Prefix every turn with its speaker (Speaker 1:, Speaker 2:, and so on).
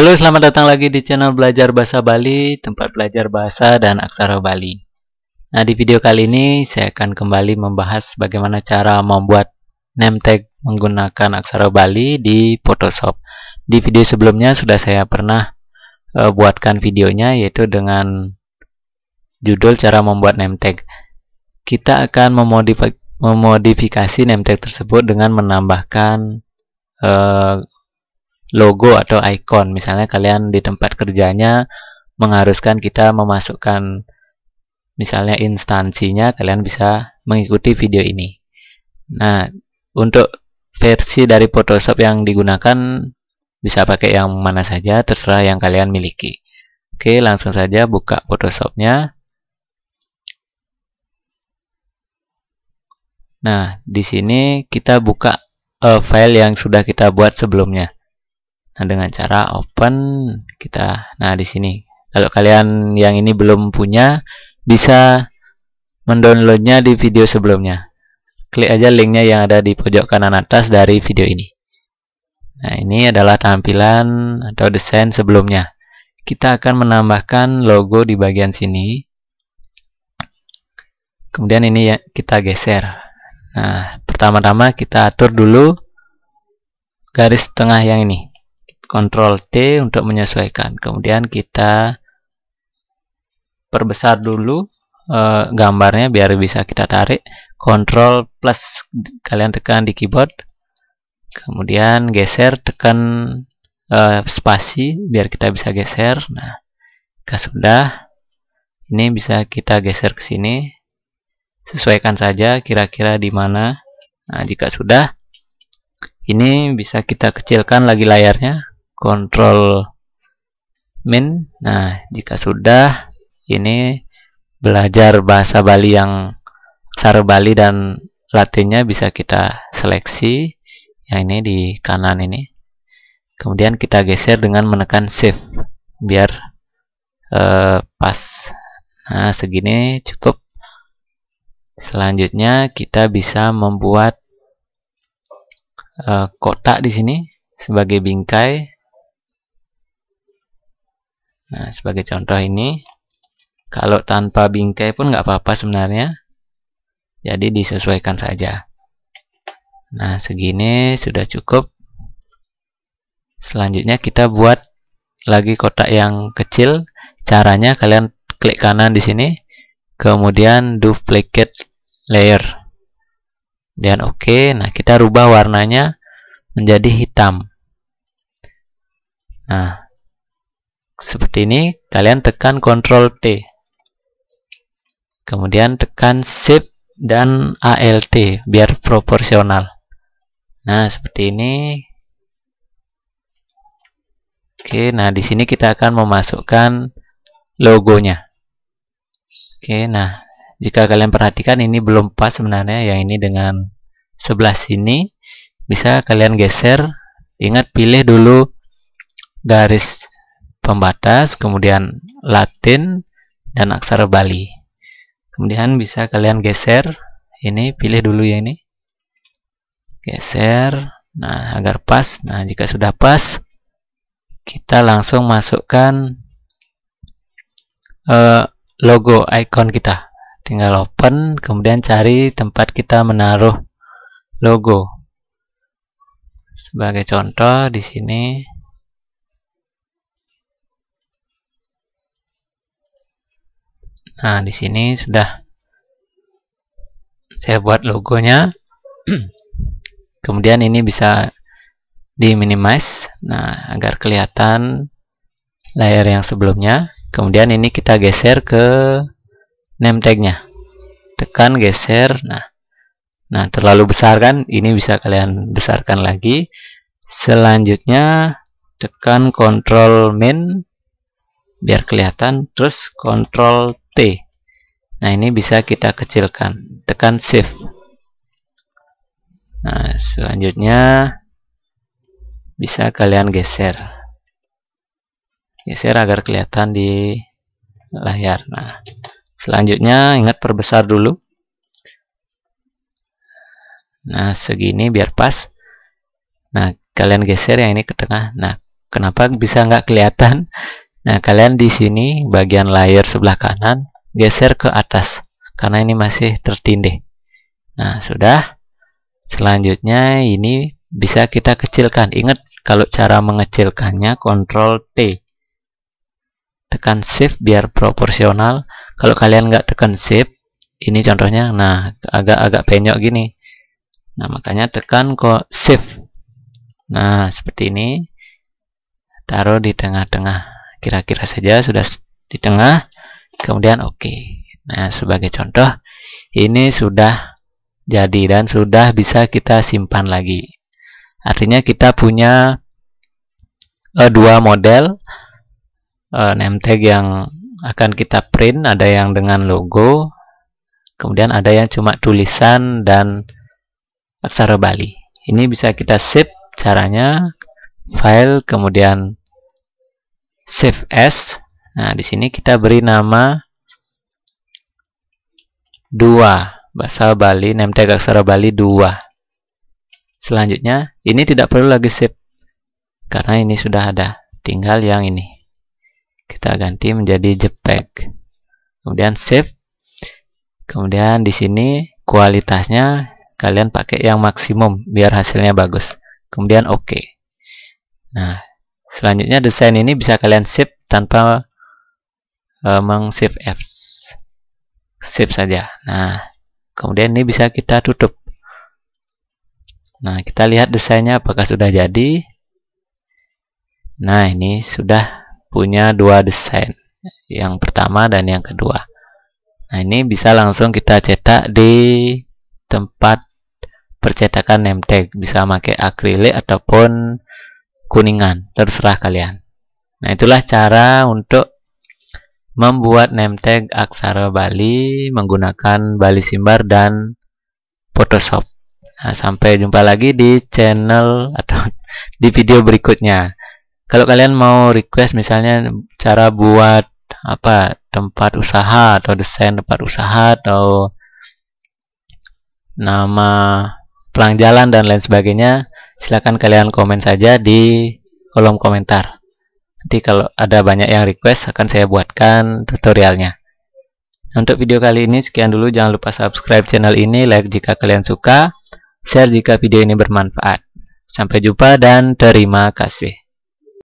Speaker 1: Halo, selamat datang lagi di channel Belajar Bahasa Bali, tempat belajar bahasa dan aksara Bali. Nah, di video kali ini saya akan kembali membahas bagaimana cara membuat name tag menggunakan aksara Bali di Photoshop. Di video sebelumnya sudah saya pernah e, buatkan videonya yaitu dengan judul cara membuat name tag. Kita akan memodif memodifikasi name tag tersebut dengan menambahkan e, logo atau icon. Misalnya kalian di tempat kerjanya mengharuskan kita memasukkan misalnya instansinya, kalian bisa mengikuti video ini. Nah, untuk versi dari Photoshop yang digunakan bisa pakai yang mana saja, terserah yang kalian miliki. Oke, langsung saja buka Photoshopnya. Nah, di sini kita buka uh, file yang sudah kita buat sebelumnya. Nah, dengan cara open kita nah di sini. Kalau kalian yang ini belum punya bisa mendownloadnya di video sebelumnya. Klik aja linknya yang ada di pojok kanan atas dari video ini. Nah, ini adalah tampilan atau desain sebelumnya. Kita akan menambahkan logo di bagian sini. Kemudian ini ya kita geser. Nah, pertama-tama kita atur dulu garis tengah yang ini. Ctrl T untuk menyesuaikan. Kemudian kita perbesar dulu e, gambarnya biar bisa kita tarik. Ctrl plus kalian tekan di keyboard. Kemudian geser tekan e, spasi biar kita bisa geser. Nah, jika sudah ini bisa kita geser ke sini. Sesuaikan saja kira-kira di mana. Nah, jika sudah ini bisa kita kecilkan lagi layarnya Control min. Nah, jika sudah, ini belajar bahasa Bali yang sar Bali dan Latinnya bisa kita seleksi. Yang ini di kanan ini. Kemudian kita geser dengan menekan shift biar eh, pas. Nah, segini cukup. Selanjutnya kita bisa membuat eh, kotak di sini sebagai bingkai Nah, sebagai contoh ini, kalau tanpa bingkai pun nggak apa-apa sebenarnya. Jadi disesuaikan saja. Nah, segini sudah cukup. Selanjutnya kita buat lagi kotak yang kecil. Caranya kalian klik kanan di sini, kemudian duplicate layer. Dan oke, okay. nah kita rubah warnanya menjadi hitam. Nah, seperti ini, kalian tekan Ctrl T. Kemudian tekan Shift dan ALT biar proporsional. Nah, seperti ini. Oke, nah di sini kita akan memasukkan logonya. Oke, nah jika kalian perhatikan ini belum pas sebenarnya yang ini dengan sebelah sini bisa kalian geser. Ingat pilih dulu garis pembatas, kemudian Latin, dan aksara Bali. Kemudian bisa kalian geser, ini pilih dulu ya ini. Geser, nah agar pas. Nah jika sudah pas, kita langsung masukkan uh, logo icon kita. Tinggal open, kemudian cari tempat kita menaruh logo. Sebagai contoh di sini Nah, di sini sudah saya buat logonya. Kemudian ini bisa diminimize nah agar kelihatan layar yang sebelumnya. Kemudian ini kita geser ke name tag-nya. Tekan geser. Nah, nah terlalu besar kan? Ini bisa kalian besarkan lagi. Selanjutnya tekan control min biar kelihatan terus control Nah, ini bisa kita kecilkan. Tekan Shift. Nah, selanjutnya bisa kalian geser. Geser agar kelihatan di layar. Nah, selanjutnya ingat perbesar dulu. Nah, segini biar pas. Nah, kalian geser yang ini ke tengah. Nah, kenapa bisa nggak kelihatan? Nah, kalian di sini bagian layar sebelah kanan geser ke atas karena ini masih tertindih nah sudah selanjutnya ini bisa kita kecilkan ingat kalau cara mengecilkannya Ctrl T tekan shift biar proporsional kalau kalian nggak tekan shift ini contohnya nah agak-agak penyok gini nah makanya tekan kok shift nah seperti ini taruh di tengah-tengah kira-kira saja sudah di tengah kemudian oke okay. nah sebagai contoh ini sudah jadi dan sudah bisa kita simpan lagi artinya kita punya e, dua model e, name tag yang akan kita print ada yang dengan logo kemudian ada yang cuma tulisan dan aksara Bali ini bisa kita save caranya file kemudian save as Nah, di sini kita beri nama 2. Bahasa Bali, name tag aksara Bali 2. Selanjutnya, ini tidak perlu lagi save karena ini sudah ada. Tinggal yang ini. Kita ganti menjadi JPEG. Kemudian save. Kemudian di sini kualitasnya kalian pakai yang maksimum biar hasilnya bagus. Kemudian oke. Okay. Nah, selanjutnya desain ini bisa kalian save tanpa uh, eh, meng-save apps save saja nah kemudian ini bisa kita tutup nah kita lihat desainnya apakah sudah jadi nah ini sudah punya dua desain yang pertama dan yang kedua nah ini bisa langsung kita cetak di tempat percetakan name tag bisa pakai akrilik ataupun kuningan terserah kalian nah itulah cara untuk membuat name tag aksara Bali menggunakan Bali Simbar dan Photoshop. Nah, sampai jumpa lagi di channel atau di video berikutnya. Kalau kalian mau request misalnya cara buat apa tempat usaha atau desain tempat usaha atau nama pelang jalan dan lain sebagainya, silakan kalian komen saja di kolom komentar. Nanti kalau ada banyak yang request akan saya buatkan tutorialnya. Untuk video kali ini sekian dulu, jangan lupa subscribe channel ini, like jika kalian suka, share jika video ini bermanfaat. Sampai jumpa dan terima kasih.